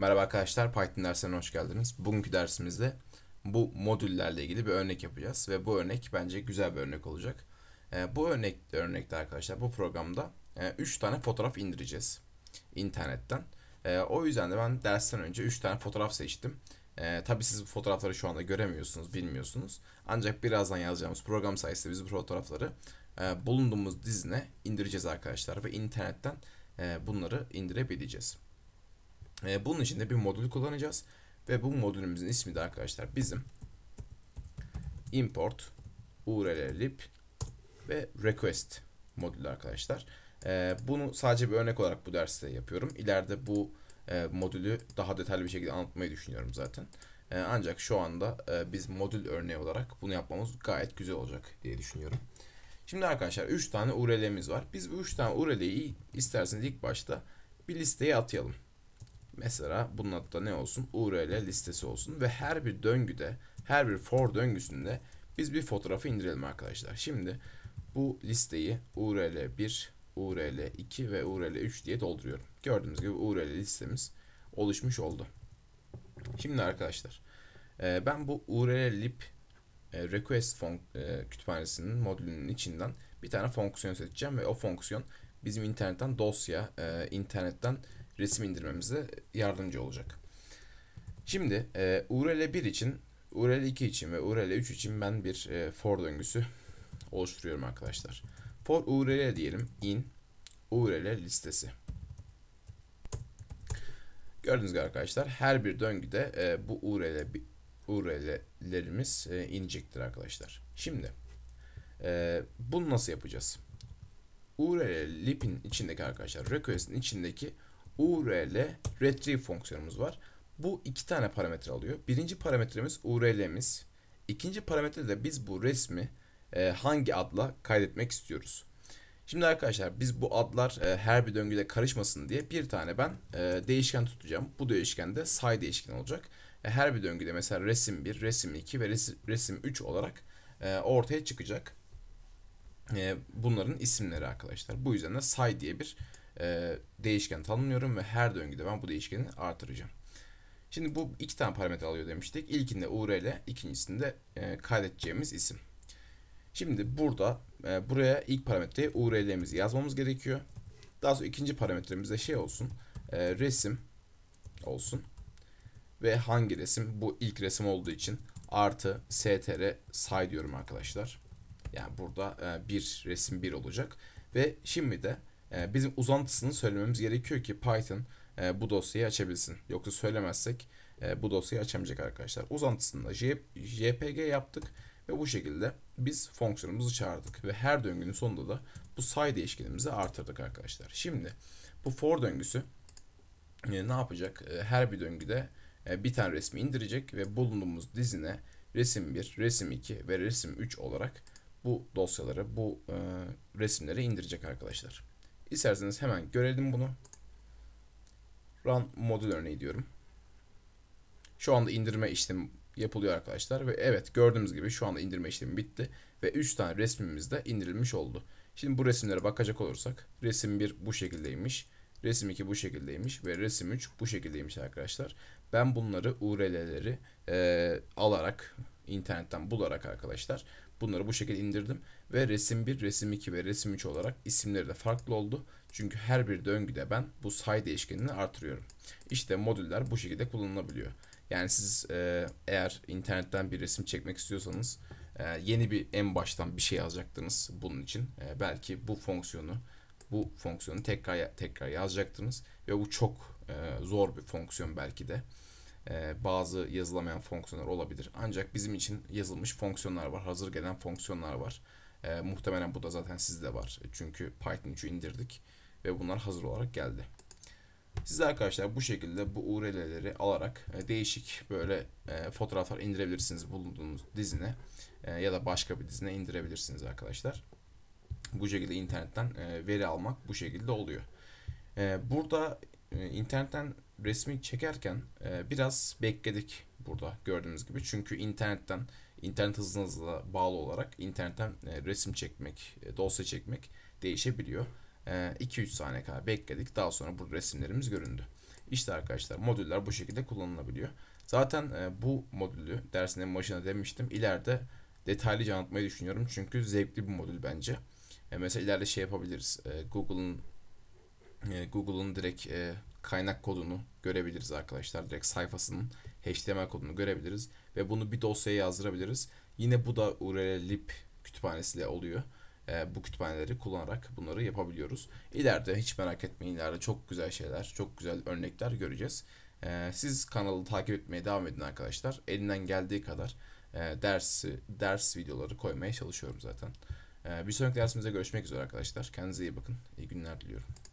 Merhaba arkadaşlar, Python dersine hoş geldiniz. Bugünkü dersimizde bu modüllerle ilgili bir örnek yapacağız ve bu örnek bence güzel bir örnek olacak. E, bu örnek örnekte arkadaşlar bu programda 3 e, tane fotoğraf indireceğiz internetten. E, o yüzden de ben dersten önce 3 tane fotoğraf seçtim. E, tabii siz bu fotoğrafları şu anda göremiyorsunuz, bilmiyorsunuz. Ancak birazdan yazacağımız program sayesinde biz bu fotoğrafları e, bulunduğumuz dizine indireceğiz arkadaşlar ve internetten e, bunları indirebileceğiz. E, bunun için de bir modül kullanacağız. Ve bu modülümüzün ismi de arkadaşlar bizim import url lib ve request modülü arkadaşlar. E, bunu sadece bir örnek olarak bu derste yapıyorum. İleride bu e, modülü daha detaylı bir şekilde anlatmayı düşünüyorum zaten. E, ancak şu anda e, biz modül örneği olarak bunu yapmamız gayet güzel olacak diye düşünüyorum. Şimdi arkadaşlar 3 tane urlimiz var. Biz bu 3 tane url'i isterseniz ilk başta bir listeye atayalım. Mesela bunun adı da ne olsun? URL listesi olsun ve her bir döngüde, her bir for döngüsünde biz bir fotoğrafı indirelim arkadaşlar. Şimdi bu listeyi URL1, URL2 ve URL3 diye dolduruyorum. Gördüğünüz gibi URL listemiz oluşmuş oldu. Şimdi arkadaşlar e, ben bu URL lib e, request e, kütüphanesinin modülünün içinden bir tane fonksiyon seçeceğim ve o fonksiyon bizim internetten dosya, internetten resim indirmemize yardımcı olacak. Şimdi e, URL1 için, URL2 için ve URL3 için ben bir e, for döngüsü oluşturuyorum arkadaşlar. For URL diyelim in URL listesi. Gördüğünüz gibi arkadaşlar her bir döngüde e, bu URL URL'lerimiz e, inecektir arkadaşlar. Şimdi e, bunu nasıl yapacağız? URL lip'in içindeki arkadaşlar request'in içindeki URL retrieve fonksiyonumuz var. Bu iki tane parametre alıyor. Birinci parametremiz URL'miz. İkinci parametre de biz bu resmi e, hangi adla kaydetmek istiyoruz. Şimdi arkadaşlar biz bu adlar e, her bir döngüde karışmasın diye bir tane ben e, değişken tutacağım. Bu değişken de say değişken olacak. E, her bir döngüde mesela resim 1, resim 2 ve resim, resim 3 olarak e, ortaya çıkacak. E, bunların isimleri arkadaşlar. Bu yüzden de say diye bir e, değişken tanımlıyorum ve her döngüde ben bu değişkeni artıracağım. Şimdi bu iki tane parametre alıyor demiştik. İlkinde URL, ikincisinde e, kaydedeceğimiz isim. Şimdi burada e, buraya ilk parametreye URL'mizi yazmamız gerekiyor. Daha sonra ikinci parametremizde şey olsun. E, resim olsun. Ve hangi resim? Bu ilk resim olduğu için artı str say diyorum arkadaşlar. Yani burada bir resim bir olacak. Ve şimdi de ee, bizim uzantısını söylememiz gerekiyor ki Python e, bu dosyayı açabilsin. Yoksa söylemezsek e, bu dosyayı açamayacak arkadaşlar. Uzantısında JPG yaptık ve bu şekilde biz fonksiyonumuzu çağırdık ve her döngünün sonunda da bu say değişkenimizi artırdık arkadaşlar. Şimdi bu for döngüsü e, ne yapacak? her bir döngüde bir tane resmi indirecek ve bulunduğumuz dizine resim 1, resim 2 ve resim 3 olarak bu dosyaları, bu resimleri indirecek arkadaşlar. İsterseniz hemen görelim bunu. Run modül örneği diyorum. Şu anda indirme işlemi yapılıyor arkadaşlar. Ve evet gördüğünüz gibi şu anda indirme işlemi bitti. Ve 3 tane resmimiz de indirilmiş oldu. Şimdi bu resimlere bakacak olursak resim 1 bu şekildeymiş. Resim 2 bu şekildeymiş ve resim 3 bu şekildeymiş arkadaşlar. Ben bunları URL'leri e, alarak internetten bularak arkadaşlar Bunları bu şekilde indirdim ve resim 1, resim 2 ve resim 3 olarak isimleri de farklı oldu. Çünkü her bir döngüde ben bu say değişkenini artırıyorum. İşte modüller bu şekilde kullanılabiliyor. Yani siz e, eğer internetten bir resim çekmek istiyorsanız e, yeni bir en baştan bir şey yazacaktınız bunun için. E, belki bu fonksiyonu bu fonksiyonu tekrar tekrar yazacaktınız ve bu çok e, zor bir fonksiyon belki de. Ee, bazı yazılamayan fonksiyonlar olabilir. Ancak bizim için yazılmış fonksiyonlar var. Hazır gelen fonksiyonlar var. E, muhtemelen bu da zaten sizde var. Çünkü Python 3'ü indirdik ve bunlar hazır olarak geldi. Siz de arkadaşlar bu şekilde bu URL'leri alarak e, değişik böyle e, fotoğraflar indirebilirsiniz bulunduğunuz dizine e, ya da başka bir dizine indirebilirsiniz arkadaşlar. Bu şekilde internetten veri almak bu şekilde oluyor. burada internetten resmi çekerken e, biraz bekledik burada gördüğünüz gibi. Çünkü internetten, internet hızınızla bağlı olarak internetten e, resim çekmek, e, dosya çekmek değişebiliyor. 2-3 e, saniye kadar bekledik. Daha sonra bu resimlerimiz göründü. İşte arkadaşlar modüller bu şekilde kullanılabiliyor. Zaten e, bu modülü dersin en başına demiştim. İleride detaylıca anlatmayı düşünüyorum. Çünkü zevkli bir modül bence. E, mesela ileride şey yapabiliriz. E, Google'un e, Google'ın direkt e, kaynak kodunu görebiliriz arkadaşlar. Direkt sayfasının HTML kodunu görebiliriz ve bunu bir dosyaya yazdırabiliriz. Yine bu da URL lib kütüphanesiyle oluyor. E, bu kütüphaneleri kullanarak bunları yapabiliyoruz. İleride hiç merak etmeyin ileride çok güzel şeyler, çok güzel örnekler göreceğiz. E, siz kanalı takip etmeye devam edin arkadaşlar. Elinden geldiği kadar e, dersi, ders videoları koymaya çalışıyorum zaten. E, bir sonraki dersimize görüşmek üzere arkadaşlar. Kendinize iyi bakın. İyi günler diliyorum.